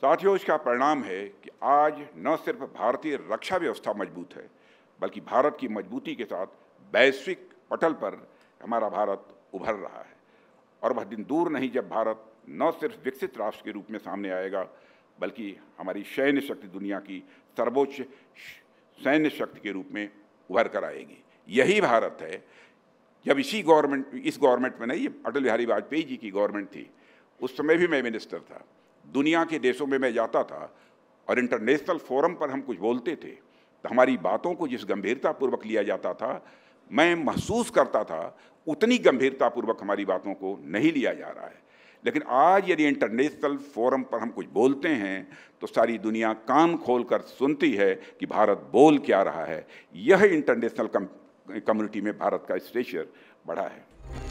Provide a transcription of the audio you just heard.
साथियों इसका परिणाम है कि आज न सिर्फ भारतीय रक्षा व्यवस्था मजबूत है बल्कि भारत की मजबूती के साथ वैश्विक पटल पर हमारा भारत उभर रहा है और वह दिन दूर नहीं जब भारत न सिर्फ विकसित राष्ट्र के रूप में सामने आएगा बल्कि हमारी सैन्य शक्ति दुनिया की सर्वोच्च सैन्य शक्ति के रूप में उभर कर आएगी यही भारत है जब इसी गवर्नमेंट इस गवर्नमेंट में नहीं अटल बिहारी वाजपेयी जी की गवर्नमेंट थी उस समय भी मैं मिनिस्टर था दुनिया के देशों में मैं जाता था और इंटरनेशनल फोरम पर हम कुछ बोलते थे तो हमारी बातों को जिस गंभीरतापूर्वक लिया जाता था मैं महसूस करता था उतनी गंभीरतापूर्वक हमारी बातों को नहीं लिया जा रहा है लेकिन आज यदि इंटरनेशनल फोरम पर हम कुछ बोलते हैं तो सारी दुनिया कान खोल कर सुनती है कि भारत बोल क्या रहा है यह इंटरनेशनल कम्युनिटी में भारत का स्टेशर बढ़ा है